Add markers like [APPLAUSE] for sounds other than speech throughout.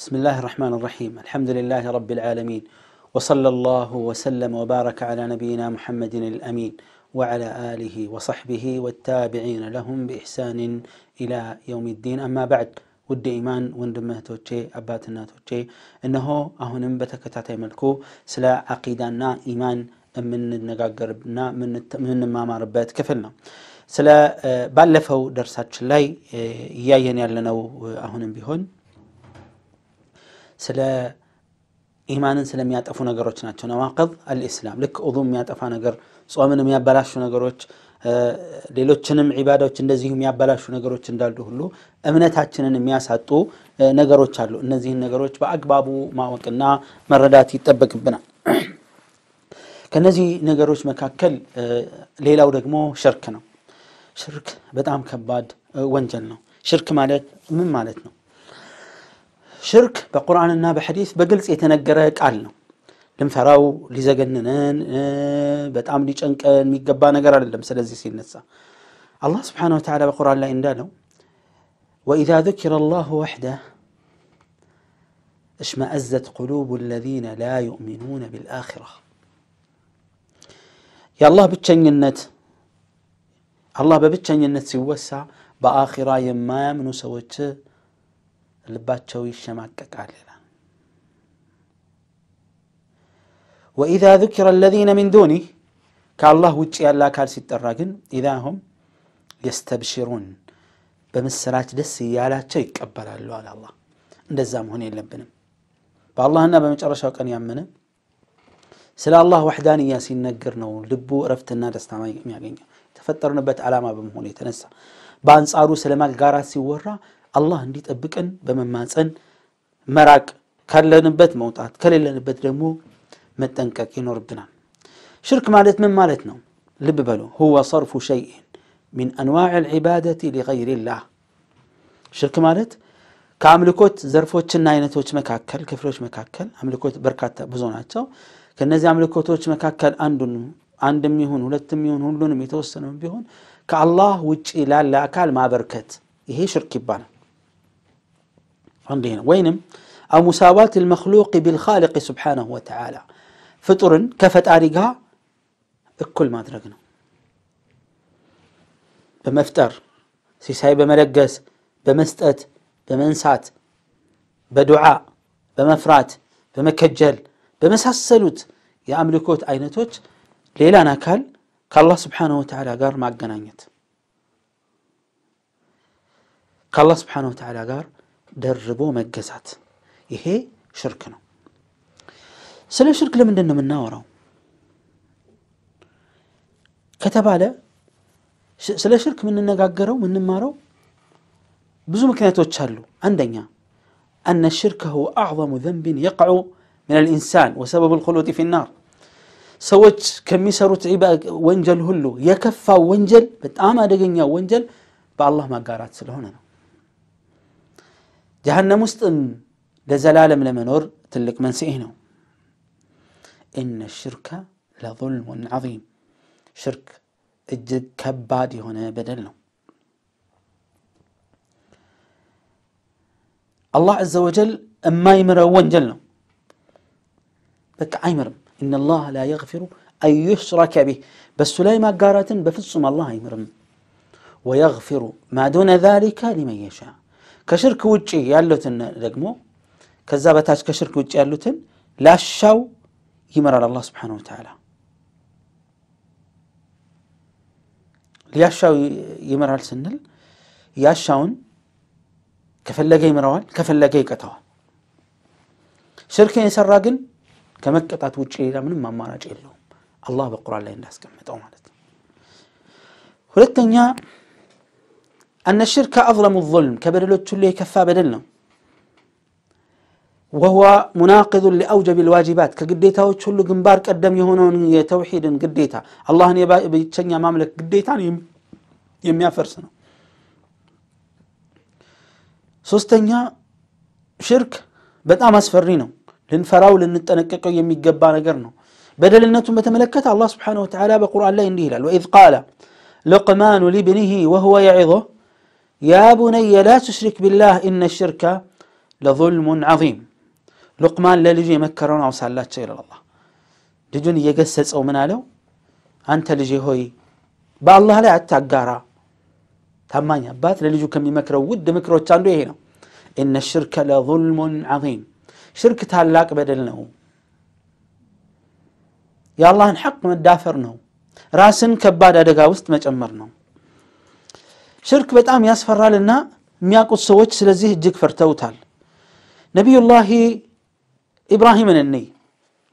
بسم الله الرحمن الرحيم الحمد لله رب العالمين وصلى الله وسلم وبارك على نبينا محمد الأمين وعلى آله وصحبه والتابعين لهم بإحسان إلى يوم الدين أما بعد ود إيمان وندمة توتشي أباتنا توتشي إنه أهو نمبتا كتاتي ملكو سلا عقيدانا إيمان من نقاقربنا من من ما مع ربات كفلنا سلا بلفوا درسات شلاي إيايا يلنو أهو بهون ስለ ኢማንን ስለሚያጠፉ ነገሮች ናቸው። ነዋቅድ አልኢስላም ልክ ኡዱ የሚያጠፋ ነገር፣ ጾምን የሚያበላሹ ነገሮች፣ ሌሎችንም ዒባዳዎች እንደዚሁ የሚያበላሹ ነገሮች እንዳሉ ሁሉ እምነታችንን የሚያሳጡ ነገሮች አሉ። እነዚህን ነገሮች በአግባቡ ማወቅና መረዳት ይጠበቅብናል። ከነዚህ ነገሮች መካከል ሌላው ደግሞ ሽርክ ነው። ሽርክ በጣም ከባድ ወንጀል ነው። ሽርክ ማለት ምን ማለት ነው? ሽርክ በቁርአንና በሐዲስ በግልጽ የተነገረ ቃል ነው። ልንፈራው ሊዘገንነን በጣም ሊጨንቀን የሚገባ ነገር አይደለም። ስለዚህ ሲነሳ አላህ ስብሓነሁ ወተዓላ በቁርአን ላይ እንዳለው ወኢዛ ذكر الله وحده اشمأزت قلوب الذين لا يؤمنون بالآخرة የአላህ ብቸኝነት አላህ በብቸኝነት ሲወሳ በአኺራ የማያምኑ ሰዎች ልባቸው ይሸማቀቃል ይላል ወኢዛ ذكر الذين من دونه ከአላህ ውጭ ያለ አካል ሲጠራ ግን ኢዛ ሁም የስተብሽሩን በምስራች ደስ እያላቸው ይቀበላሉ አለ አላ እንደዛ መሆን የለብንም በአላህና በመጨረሻው ቀን ያመነ ስለ አላህ ዋሕዳንያ ሲነገር ነው ልቡ እረፍትና ደስታ የሚያገኘው የተፈጠርንበት ዓላማ በመሆኑ የተነሳ በአንጻሩ ስለ ማጋራት ሲወራ الله اندي تبكن بممانسن مراك كل نبت موتات كل نبت رمو متنكا كينور بنا شرك مالت من مالتنا لببلو هو صرف شيء من أنواع العبادة لغير الله شرك مالت كاملكوت زرفوت شنينت وش مكاكل كفروش مكاكل عملكوت بركاتا بزوناتو كنزي عملكوت وش مكاكل أندن عندم يهون ولا تميون هون لون ميتوسن بيهون كالله وش إلى الأكال ما بركت هي شرك بانه فهمتين وينم او مساواه المخلوق بالخالق سبحانه وتعالى فطر كفت كفطاريغا الكل ما درقنا بمفطر سيساي بمرقس بمستت بمنسات بدعاء بمفرات بمكجل بمساسلوت يا املكوت اينتوت ليلا ناكل كالله سبحانه وتعالى قال ما قنانيت كالله سبحانه وتعالى قال ደርቦ መገዛት። ይሄ ሽርክ ነው። ስለ ሽርክ ለምንድን ነው የምናወራው ከተባለ ስለ ሽርክ የምንነጋገረው የምንማረው ብዙ ምክንያቶች አሉ። አንደኛ አነ ሽርከ ሁወ አዕظሙ ዘንቢን የቅዑ ምን ልኢንሳን ወሰበብ ልኹሉጢ ፊ ናር ሰዎች ከሚሰሩት ወንጀል ሁሉ የከፋው ወንጀል በጣም አደገኛ ወንጀል በአላህ ማጋራት ስለሆነ ነው። جهنم مستن لزلالة من المنور تلك من سئنه إن الشرك لظلم عظيم شرك اجد كبادي هنا بدلنا الله عز وجل أما يمر وانجلنا بك عمر إن الله لا يغفر أن يشرك به بس سليمان قارتن بفصم الله يمرم ويغفر ما دون ذلك لمن يشاء ከሽርክ ውጭ ያሉትን ደግሞ ከዛ በታች ከሽርክ ውጭ ያሉትን ላሻው ይመራል አላ ስብሓነሁ ወተዓላ ሊያሻው ይመራል ስንል ያሻውን ከፈለገ ይምረዋል፣ ከፈለገ ይቀተዋል። ሽርክን የሰራ ግን ከመቀጣት ውጭ ሌላ ምንም አማራጭ የለውም። አላህ በቁርአን ላይ እንዳስቀመጠው ማለት ነው። ሁለተኛ أن الشرك أظلم الظلم كبر اللي كفا بدلنا وهو مناقض لأوجب الواجبات كقديتا وتشل جنبار قدم يهونون توحيد قديتا الله أن يبتشن يا مملك قديتا يم يا فرسنا سوستنيا شرك ما أسفرينه لنفراو لنتنككو يم قبانا قرنو بدل أنتم بتملكت الله سبحانه وتعالى بقرآن الله إنديه وإذ قال لقمان لابنه وهو يعظه يا بني لا تشرك بالله إن الشرك لظلم عظيم لقمان لا لجي مكرون أو سالات شيء الله لجون يقسس أو منالو أنت لجي هوي با الله لا أتقارا تماني أبات لجو كم يمكر ود مكرو تاندو هنا إن الشرك لظلم عظيم شرك تهلاك بدلنه يا الله نحق من دافرنه راسن كبادة دقاوست ما مجأمرنه ሽርክ በጣም ያስፈራልና የሚያውቁት ሰዎች ስለዚህ እጅግ ፈርተውታል ነቢዩላሂ ኢብራሂምን እኔ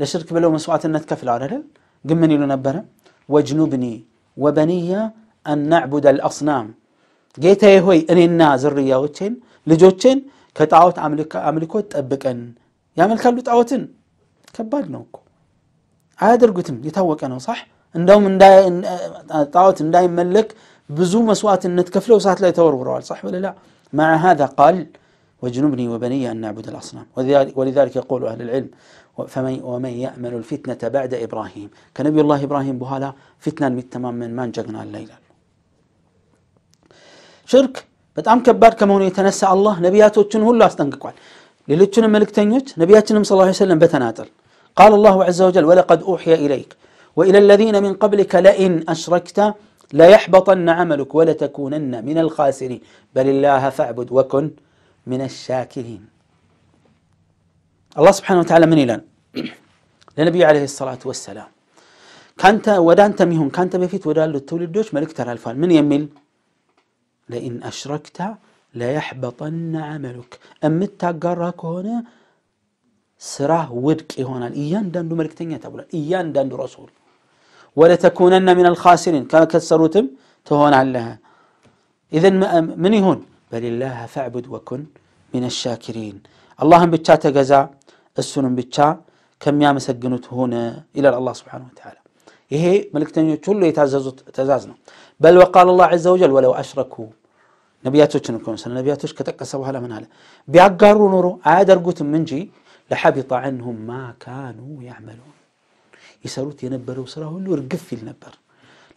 ለሽርክ ብለው መስዋዕትነት ከፍለው አይደል ግን ምን ይሉ ነበረ ወጅኑብኒ ወበኒያ አናዕቡድ አልአስናም ጌታዬ ሆይ እኔና ዝርያዎቼን ልጆቼን ከጣዖት አምልኮት ጠብቀን ያመልካሉ ጣዖትን ከባድ ነው እኮ አያደርጉትም የታወቀ ነው ሳሕ እንደውም ጣዖት እንዳይመለክ بزوم مسوات النت كفله وسات لا يتور صح ولا لا مع هذا قال وجنبني وبني أن نعبد الأصنام ولذلك يقول أهل العلم فمن ومن يأمل الفتنة بعد إبراهيم كنبي الله إبراهيم بهالا فتنة من تمام من من جقنا الليلة شرك بتأم كبار كما يتنسى الله نبياته تشنه الله استنقق للتشن الملك تنيت نبياته صلى الله عليه وسلم بتناتل قال الله عز وجل ولقد أوحي إليك وإلى الذين من قبلك لئن أشركت لا يحبطن عملك ولتكونن من الخاسرين بل الله فاعبد وكن من الشاكرين الله سبحانه وتعالى من إلان [CLEARS THROAT] لنبي عليه الصلاة والسلام كانت ودانت ميهم كانت بفيت ودال التولدوش ملك ترى الفان من يميل لئن أشركت لا يحبطن عملك أمت قرك هنا سراه ودك هنا إيان داندو ملك تنية إيان داندو رسول ولتكونن من الخاسرين كما كسروتم تهون عليها إذا من يهون بل الله فاعبد وكن من الشاكرين اللهم بتشا تجزا السنن بتشا كم يا مسجنوت هنا إلى الله سبحانه وتعالى ይሄ መልእክተኞች ሁሉ የታዘዙት ትእዛዝ ነው በል ወቃል ላ ዘ ወጀል ወለው አሽረኩ ነቢያቶችን እኮ ስለ ነቢያቶች ከጠቀሰ በኋላ ምን አለ ቢያጋሩ ኖሮ አያደርጉትም እንጂ ለሐቢጠ አንሁም ማ ካኑ ያዕመሉን ይሰሩት የነበረው ስራ ሁሉ እርግፍ ይል ነበር።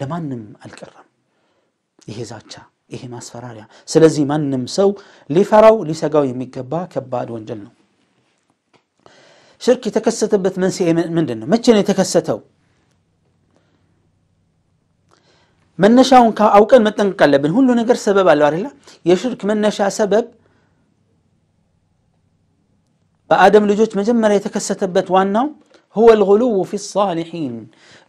ለማንም አልቀረም ይሄ ዛቻ፣ ይሄ ማስፈራሪያ። ስለዚህ ማንም ሰው ሊፈራው ሊሰጋው የሚገባ ከባድ ወንጀል ነው። ሽርክ የተከሰተበት መንስኤ ምንድን ነው? መቼ ነው የተከሰተው? መነሻውን አውቀን መጠንቀቅ አለብን። ሁሉ ነገር ሰበብ አለው አይደለ? የሽርክ መነሻ ሰበብ በአደም ልጆች መጀመሪያ የተከሰተበት ዋናው هو الغلو في الصالحين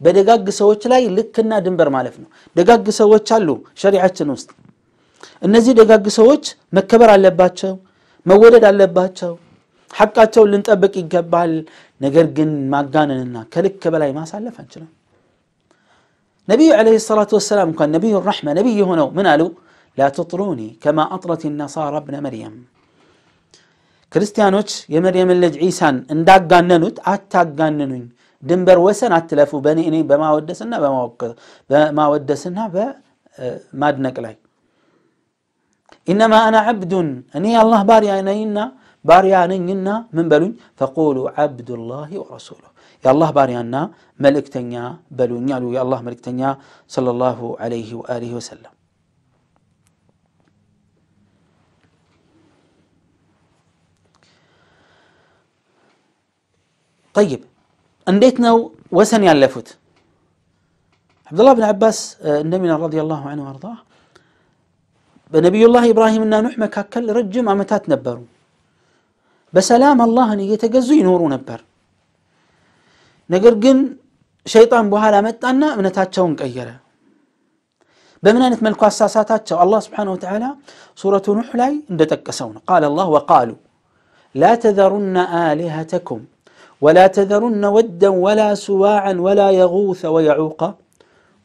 بدقاق سويتش لاي لكنا دنبر مالفنا دقاق سويتش علو شريعة نوست النزي دقاق سويتش مكبر على باتشو مولد على باتشو حقا تو اللي انتبك يقبال نقر قن ما قاننا كلك بلاي ما سالف انشنا نبي عليه الصلاة والسلام كان نبي الرحمة نبي هنا من قالوا لا تطروني كما أطرت النصارى ابن مريم ክርስቲያኖች የመርየም ልጅ ዒሳን እንዳጋነኑት አታጋንኑኝ፣ ድንበር ወሰን አትለፉ በእኔ እኔ በማወደስና በማወደስና በማድነቅ ላይ ኢነማ አና ዓብዱን እኔ አላህ ባርያ ነኝና ባርያ ነኝና ምን በሉኝ፣ ፈቁሉ ዓብዱላህ ወረሱሉ የአላህ ባርያና መልእክተኛ በሉኝ አሉ የአላህ መልእክተኛ ሰለላሁ ዓለይህ ወአሊህ ወሰለም። طيب انديت نو وسن يالفوت عبد الله بن عباس آه، النمينا رضي الله عنه وارضاه بنبي الله ابراهيم ان نحمه ككل رجم امتات نبروا بسلام الله ان يتجزو ينورو نبر نجر جن شيطان بوهالا متانا امنتاچون قيره بمن انت ملكو اساساتاچو الله سبحانه وتعالى سوره نوح لاي اندتقسون قال الله وقالوا لا تذرن الهتكم ولا تذرن ودا ولا سواعا ولا يغوث ويعوق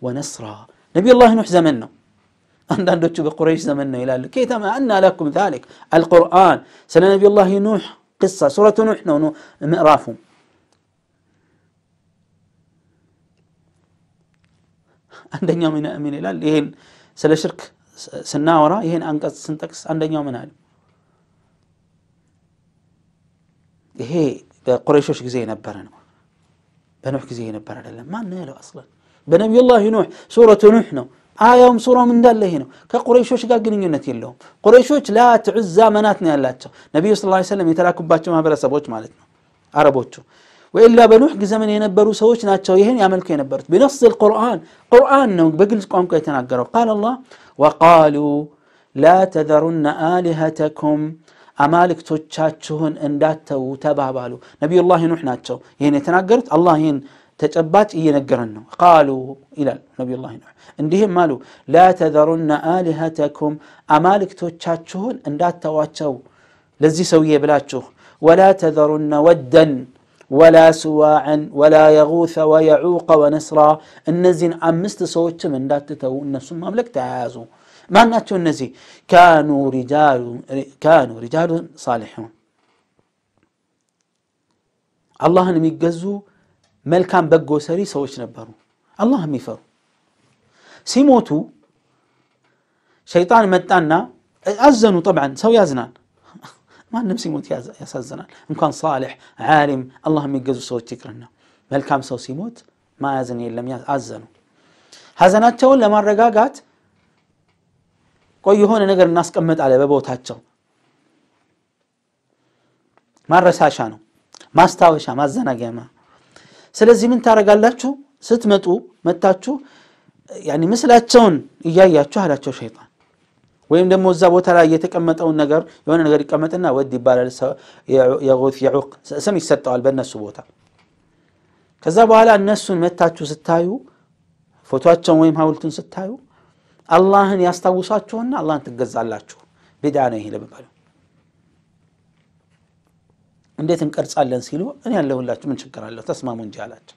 ونصرا نبي الله نوح زمنا عندنا دوتش قريش زمنا إلى كيف أن لكم ذلك القرآن سنة نبي الله نوح قصة سورة نوح نو مئرافه عندنا يوم من أمين إلى لين سلا شرك سناورة يهن أنقص سنتكس عندنا يوم من هذا هي قريش وش كزي برنا بنوح كزي نبرنا ما نيله أصلا بنبي الله نوح سورة نوح آية آه سورة من دال هنا كقريشوش قال قنين ينتي لهم وش لا تعزى مناتنا اللاتو نبي صلى الله عليه وسلم يتراكم باتشو ما بلا سبوتش مالتنا عربوتو وإلا بنوح زمن ينبروا سوش ناتشو يهن يعملك ينبرت بنص القرآن قرآن نو بقل قوم قال الله وقالوا لا تذرن آلهتكم أمالك تشاتشون اندات وتبابالو نبي الله نوح ناتشو يعني تناقرت الله ين تجبات إيه نقرنه قالوا إلى نبي الله نوح اندهم مالو لا تذرن آلهتكم أمالك تشاتشون اندات تواتشو لزي سوية بلاتشو ولا تذرن ودا ولا سواعا ولا يغوث ويعوق ونسرا النزين أمست سوتشم اندات تتو النسو مملك تعازو ማን ናቸው እነዚህ ካኑ ሪጃሉ ካኑ ሪጃሉን ሳሊሑን አላህን የሚገዙ መልካም በጎ ሰሪ ሰዎች ነበሩ አላህ የሚፈሩ ሲሞቱ ሸይጣን መጣና አዘኑ ጠብዓን ሰው ያዝናል ማንም ሲሞት ያሳዝናል እንኳን ሳሌሕ ዓሊም አላህ የሚገዙ ሰዎች ይቅርና መልካም ሰው ሲሞት ማያዝን የለም አዘኑ ሀዘናቸውን ለማረጋጋት ቆይ የሆነ ነገር እናስቀምጣለን በቦታቸው ማረሳሻ ነው ማስታወሻ ማዘናጊያ ስለዚህ ምን ታረጋላችሁ ስትመጡ መታችሁ ምስላቸውን እያያችሁ አላቸው ሸይጣን ወይም ደግሞ እዛ ቦታ ላይ የተቀመጠውን ነገር የሆነ ነገር ይቀመጥና ወድ ይባላል የት የዑቅ ስም ይሰጠዋል በእነሱ ቦታ ከዛ በኋላ እነሱን መታችሁ ስታዩ ፎቶቸውን ወይም ሀውልቱን ስታዩ አላህን ያስታውሳችሁና አላህን ትገዛላችሁ። ቢድዓ ነው ይሄ ለመባለው እንዴት እንቀርጻለን ሲሉ እኔ ያለሁላችሁ ምን ችግር አለሁ ተስማሙ እንጂ አላቸው።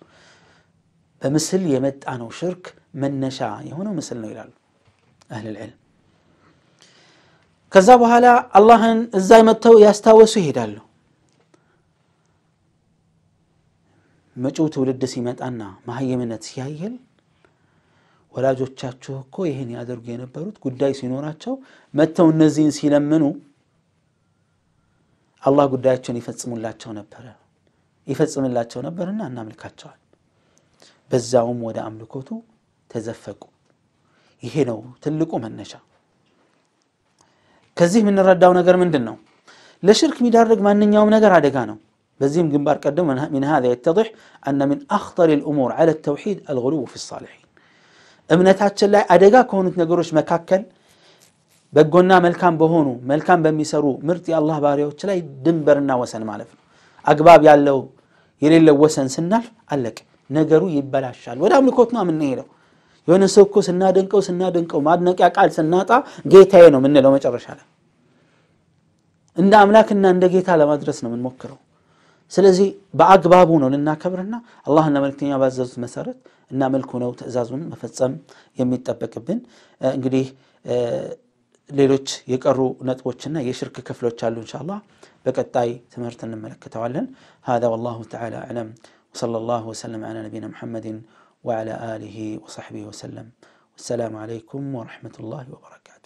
በምስል የመጣ ነው ሽርክ መነሻ የሆነው ምስል ነው ይላሉ አህለል ከዛ በኋላ አላህን እዛ መጥተው ያስታወሱ ይሄዳሉ። መጪው ትውልድ ሲመጣና መሀይምነት ሲያየል ወላጆቻችሁ እኮ ይህን ያደርጉ የነበሩት ጉዳይ ሲኖራቸው መጥተው እነዚህን ሲለምኑ አላህ ጉዳያቸውን ይፈጽሙላቸው ነበረ ይፈጽምላቸው ነበርና እናምልካቸዋል በዛውም ወደ አምልኮቱ ተዘፈቁ ይሄ ነው ትልቁ መነሻ ከዚህ የምንረዳው ነገር ምንድን ነው ለሽርክ የሚዳርግ ማንኛውም ነገር አደጋ ነው በዚህም ግንባር ቀደም من هذا يتضح أن من أخطر الأمور على التوحيد الغلو في الصالحين እምነታችን ላይ አደጋ ከሆኑት ነገሮች መካከል በጎና መልካም በሆኑ መልካም በሚሰሩ ምርጥ የአላህ ባሪያዎች ላይ ድንበርና ወሰን ማለት ነው። አግባብ ያለው የሌለው ወሰን ስናልፍ አለቅ ነገሩ ይበላሻል። ወደ አምልኮት ነው የምንሄደው። የሆነ ሰው እኮ ስናደንቀው ስናደንቀው ማድነቂያ ቃል ስናጣ ጌታዬ ነው የምንለው መጨረሻ ላይ እንደ አምላክና እንደ ጌታ ለማድረስ ነው የምንሞክረው። سلزي بعق بابونا لنا كبرنا الله إنما الكتنيا بزوز مسارت إنما الكونو تأزازون مفتسم يميت أبك بن إنجلي ليروش يكرو نتوشنا يشرك كفلو تشالو إن شاء الله بكتاي تمرتنا الملكة تعلن هذا والله تعالى أعلم وصلى الله وسلم على نبينا محمد وعلى آله وصحبه وسلم والسلام عليكم ورحمة الله وبركاته